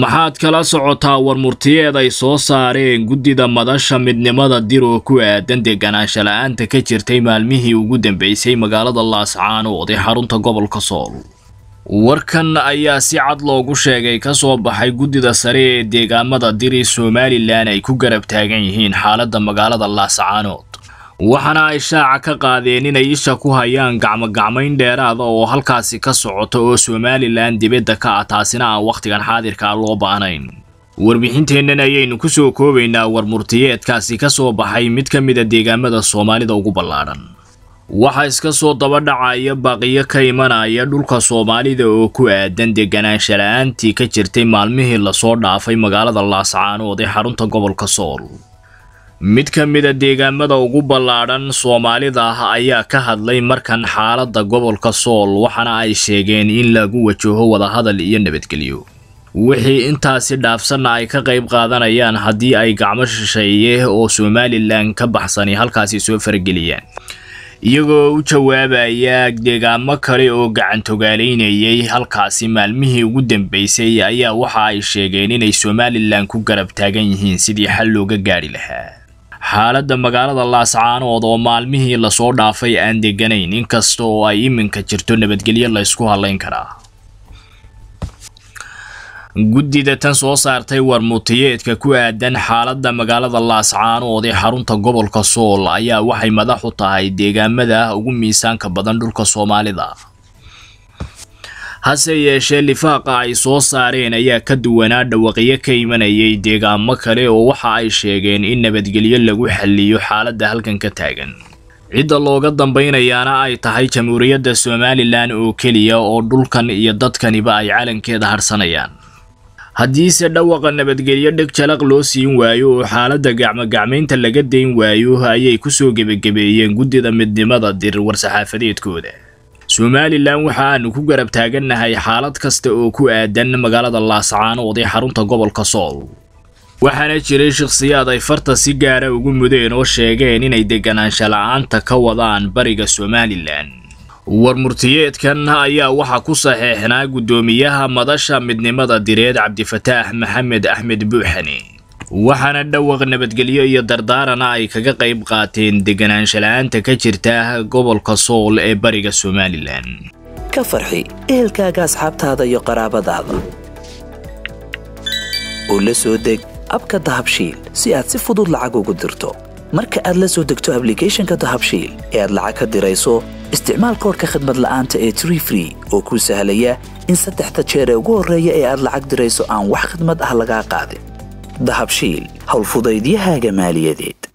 maxaad kala socotaa warmurtiyeed ay soo saareen guddida madasha midnimada dir oo ku aadan deganaansha la-aanta ka jirtay maalmihii ugu dambeysay magaalada laascaanood ee xarunta gobolka sool warkan ayaa si cad loogu sheegay ka soo baxay guddida sare ee deegaamada dir ee somalilan ay ku garab taagan yihiin xaaladda magaalada laascaanood waxaana ay shaaca ka qaadeen inay isha ku hayaan gacmogacmayn dheeraada ah oo halkaasi ka socoto oo somalilan dibadda ka ah taasina aan wakhtigan xaadirkaa loo baahnayn warbixinteennan ayaynu ku soo koobaynaa warmurtiyeedkaasi ka soo baxay mid ka mida ah deegaamada soomaalida ugu ballaadhan waxaa iska soo daba dhacaya baaqiyo ka imanaya dhulka soomaalida oo ku aadan deganaansha la'aantii ka jirtay maalmihii lasoo dhaafay magaalada laascaanood ee xarunta gobolka sool mid ka mida ah deegaamada ugu ballaadhan soomaalida ah ayaa ka hadlay markan xaaladda gobolka sool waxaana ay sheegeen in lagu wajaho wadahadal iyo nabadgelyo wixii intaasi dhaafsanna ay ka qayb qaadanayaan haddii ay gacmo shisheeye oo somalilan ka baxsani halkaasi soo farageliyaan iyagoo u jawaabaya deegaamo kale oo gacantogaalaynayay halkaasi maalmihii ugu dambeysay ayaa waxa ay sheegeen inay somalilan ku garab taagan yihiin sidii xal looga gaari lahaa xaaladda magaalada laascaanood oo maalmihii lasoo dhaafay aan deganayn inkasta oo ay iminka jirto nabadgelyo laysku halayn karaa guddida tan soo saartay warmutiyeedka ku aadan xaaladda magaalada laascaanood ee xarunta gobolka sool ayaa waxay madaxu tahay deegaamada ugu miisaanka badan dhulka soomaalida hase yeeshee lifaaqa ay soo saareen ayaa ka duwanaa dhawaqyo ka imanayay deegaamo kale oo waxa ay sheegeen in nabadgelyo lagu xalliyo xaaladda halkan ka taagan cidda looga dambaynayaana ay tahay jamhuuriyadda somalilan oo keliya oo dhulkan iyo dadkaniba ay calankeeda harsanayaan haddiise dhawaqa nabadgelyo dheg jalaq loo siin waayo oo xaaladda gacmogacmaynta laga dayn waayo ayay kusoo gebagabeeyeen guddida midnimada dir war-saxaafadeedkooda somalilan waxa aanu ku garab taagannahay xaalad kasta oo ku aadan magaalada laascaanood ee xarunta gobolka sool waxaana jiray shakhsiyaad ay farta si gaara ugu mudeen oo sheegeen inay deganaansha la'aanta ka wadaan bariga somalilan war ayaa waxaa ku saxeexnaa guddoomiyaha madasha midnimada direed cabdifataax maxamed axmed buuxani waxaana dhawaq nabadgelyo iyo dardaarana ay kaga qayb qaateen deganaanshala'aanta ka jirta gobolka sool ee bariga somalilan ka farxi ehelkaaga asxaabtaada iyo qaraabadaada oo la soo deg abka dahabshiil si aad si fudud lacag ugu dirto marka aad la soo degto ablicathonka dahabshiil ee aad lacag ka dirayso isticmaal koorka khadmad la'aanta ee tree free oo kuu sahlaya in saddexda jeer ee ugu horreeya ee aad lacag dirayso aan wax khidmad ah lagaa qaadin دهب دهبشيل هەڵفودەی دی هاگەمالی دێت